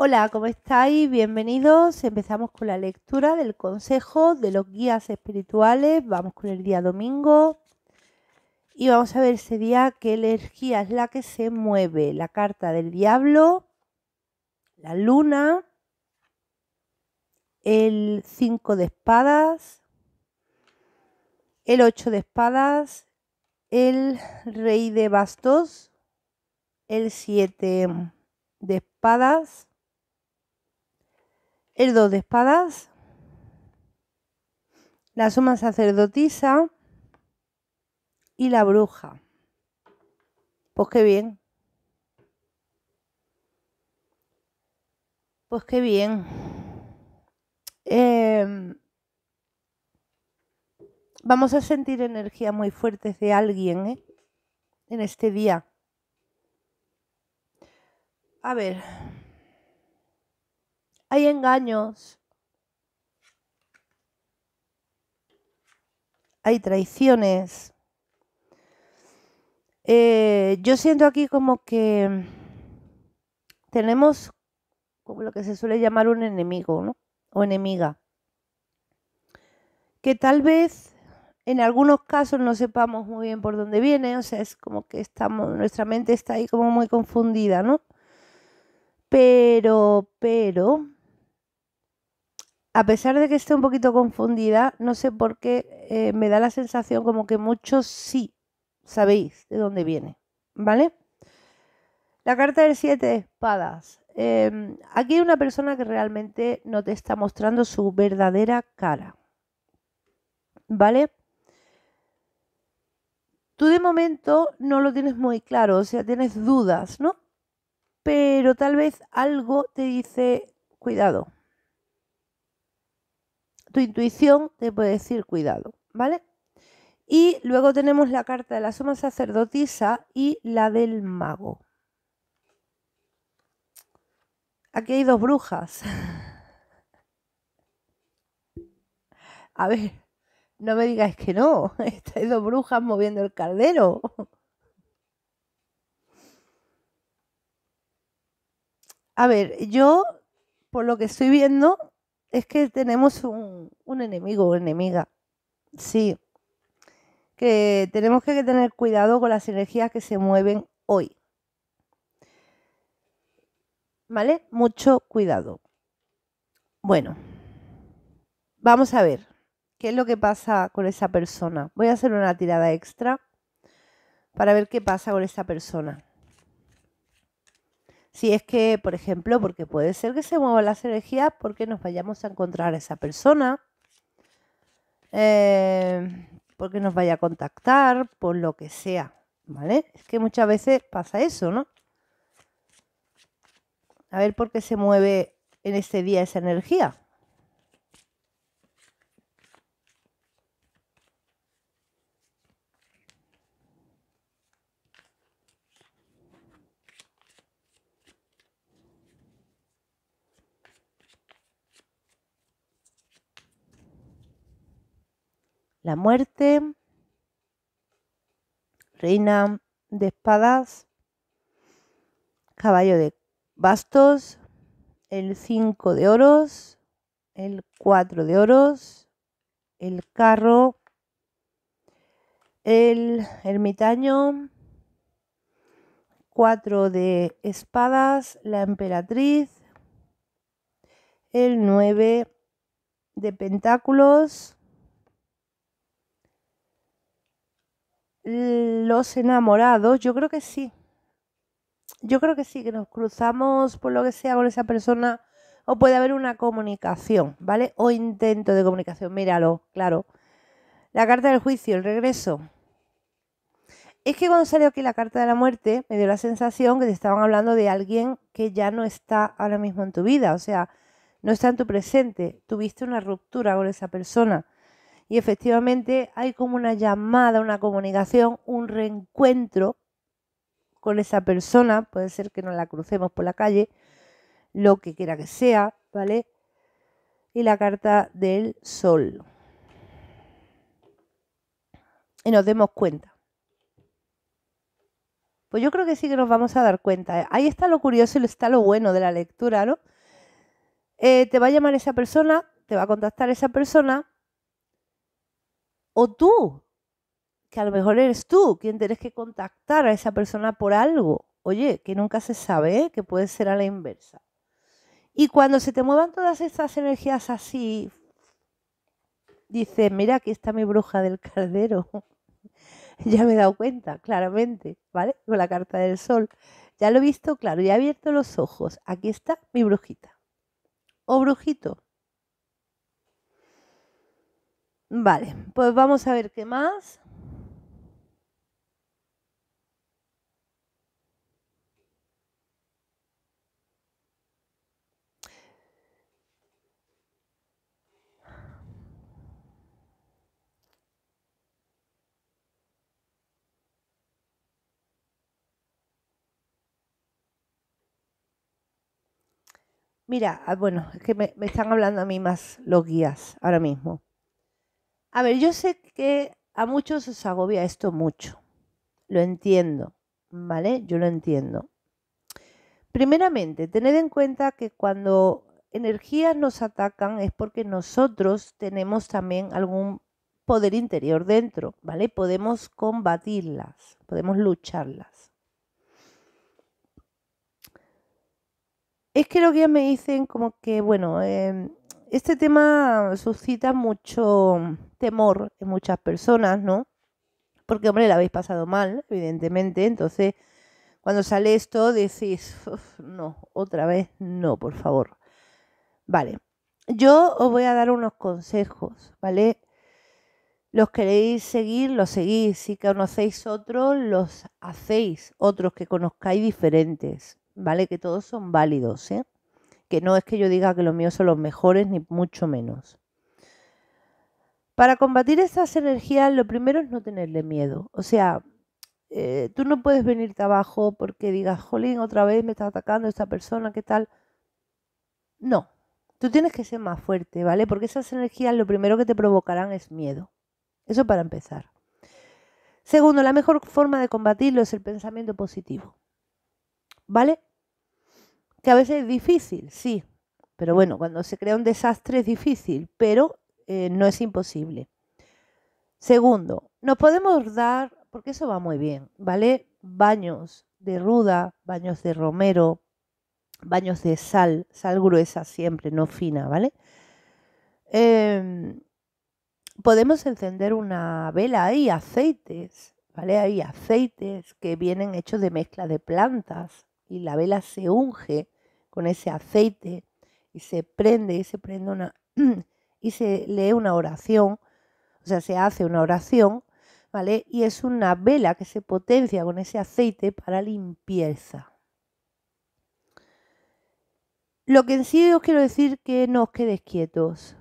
Hola, ¿cómo estáis? Bienvenidos. Empezamos con la lectura del consejo de los guías espirituales. Vamos con el día domingo. Y vamos a ver ese día qué energía es la que se mueve. La carta del diablo, la luna, el 5 de espadas, el 8 de espadas, el rey de bastos, el 7 de espadas, el dos de espadas, la suma sacerdotisa y la bruja. Pues qué bien. Pues qué bien. Em, vamos a sentir energía muy fuerte de alguien ¿eh? en este día. A ver hay engaños, hay traiciones. Eh, yo siento aquí como que tenemos como lo que se suele llamar un enemigo ¿no? o enemiga, que tal vez en algunos casos no sepamos muy bien por dónde viene, o sea, es como que estamos, nuestra mente está ahí como muy confundida, ¿no? Pero, pero, a pesar de que esté un poquito confundida, no sé por qué eh, me da la sensación como que muchos sí sabéis de dónde viene, ¿vale? La carta del siete espadas. Em, aquí hay una persona que realmente no te está mostrando su verdadera cara, ¿vale? Tú de momento no lo tienes muy claro, o sea, tienes dudas, ¿no? Pero tal vez algo te dice, cuidado, tu intuición te puede decir cuidado, ¿vale? Y luego tenemos la carta de la suma sacerdotisa y la del mago. Aquí hay dos brujas. A ver, no me digáis que no. Estáis dos brujas moviendo el caldero. A ver, yo, por lo que estoy viendo, es que tenemos un, enemigo o enemiga. Sí. Que tenemos que tener cuidado con las energías que se mueven hoy. ¿Vale? Mucho cuidado. Bueno, vamos a ver qué es lo que pasa con esa persona. Voy a hacer una tirada extra para ver qué pasa con esa persona. Si es que, por ejemplo, porque puede ser que se muevan las energías porque nos vayamos a encontrar a esa persona, eh, porque nos vaya a contactar, por lo que sea, ¿vale? Es que muchas veces pasa eso, ¿no? A ver por qué se mueve en este día esa energía. la muerte, reina de espadas, caballo de bastos, el 5 de oros, el 4 de oros, el carro, el ermitaño, 4 de espadas, la emperatriz, el 9 de pentáculos, Los enamorados, yo creo que sí. Yo creo que sí, que nos cruzamos por lo que sea con esa persona o puede haber una comunicación, ¿vale? O intento de comunicación, míralo, claro. La carta del juicio, el regreso. Es que cuando salió aquí la carta de la muerte, me dio la sensación que te estaban hablando de alguien que ya no está ahora mismo en tu vida, o sea, no está en tu presente, tuviste una ruptura con esa persona y efectivamente hay como una llamada, una comunicación, un reencuentro con esa persona, puede ser que nos la crucemos por la calle, lo que quiera que sea, ¿vale? Y la carta del sol. Y nos demos cuenta. Pues yo creo que sí que nos vamos a dar cuenta. ¿eh? Ahí está lo curioso y está lo bueno de la lectura, ¿no? Eh, te va a llamar esa persona, te va a contactar esa persona, o tú, que a lo mejor eres tú quien tienes que contactar a esa persona por algo. Oye, que nunca se sabe, ¿eh? que puede ser a la inversa. Y cuando se te muevan todas estas energías así, dices, mira, aquí está mi bruja del caldero. ya me he dado cuenta, claramente, ¿vale? Con la carta del sol. Ya lo he visto, claro, ya he abierto los ojos. Aquí está mi brujita. O brujito. Vale, pues vamos a ver qué más. Mira, ah, bueno, es que me, están hablando a mí más los guías ahora mismo. A ver, yo sé que a muchos os agobia esto mucho. Lo entiendo, ¿vale? Yo lo entiendo. Primeramente, tened en cuenta que cuando energías nos atacan es porque nosotros tenemos también algún poder interior dentro, ¿vale? Podemos combatirlas, podemos lucharlas. Es que lo que me dicen como que, bueno, em, este tema suscita mucho temor en muchas personas, ¿no? Porque, hombre, la habéis pasado mal, evidentemente. Entonces, cuando sale esto, decís, no, otra vez, no, por favor. Vale, yo os voy a dar unos consejos, ¿vale? Los queréis seguir, los seguís. Si conocéis otros, los hacéis. Otros que conozcáis diferentes, ¿vale? Que todos son válidos, ¿eh? que no es que yo diga que los míos son los mejores, ni mucho menos. Para combatir esas energías, lo primero es no tenerle miedo. O sea, eh, tú no puedes venirte abajo porque digas, jolín, otra vez me está atacando esta persona, ¿qué tal? No, tú tienes que ser más fuerte, ¿vale? Porque esas energías lo primero que te provocarán es miedo. Eso para empezar. Segundo, la mejor forma de combatirlo es el pensamiento positivo. ¿Vale? a veces es difícil, sí, pero bueno, cuando se crea un desastre es difícil, pero eh, no es imposible. Segundo, nos podemos dar, porque eso va muy bien, ¿vale? Baños de ruda, baños de romero, baños de sal, sal gruesa siempre, no fina, ¿vale? Em, podemos encender una vela y aceites, ¿vale? Hay aceites que vienen hechos de mezcla de plantas y la vela se unge con ese aceite y se prende y se prende una y se lee una oración, o sea, se hace una oración, ¿vale? Y es una vela que se potencia con ese aceite para limpieza. Lo que en sí os quiero decir que no os quedéis quietos.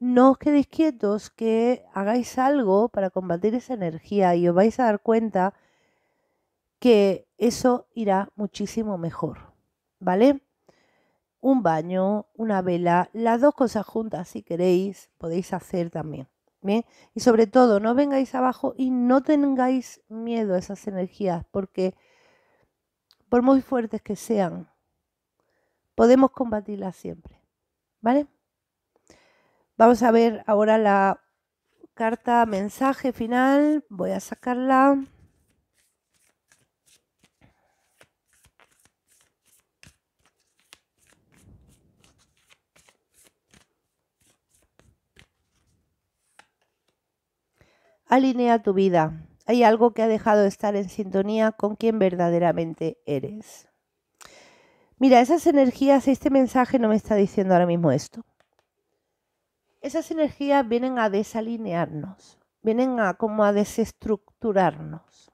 No os quedéis quietos, que hagáis algo para combatir esa energía y os vais a dar cuenta que eso irá muchísimo mejor, ¿vale? un baño, una vela, las dos cosas juntas si queréis, podéis hacer también. y sobre todo, no vengáis abajo y no tengáis miedo a esas energías, porque por muy fuertes que sean, podemos combatirlas siempre. ¿Vale? Vamos a ver ahora la carta mensaje final. Voy a sacarla. Alinea tu vida. Hay algo que ha dejado de estar en sintonía con quien verdaderamente eres. Mira, esas energías, este mensaje no me está diciendo ahora mismo esto. Esas energías vienen a desalinearnos, vienen a como a desestructurarnos.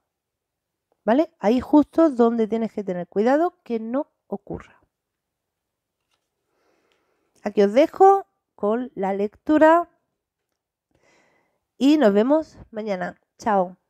¿Vale? Ahí justo donde tienes que tener cuidado que no ocurra. Aquí os dejo con la lectura y nos vemos mañana. Chao.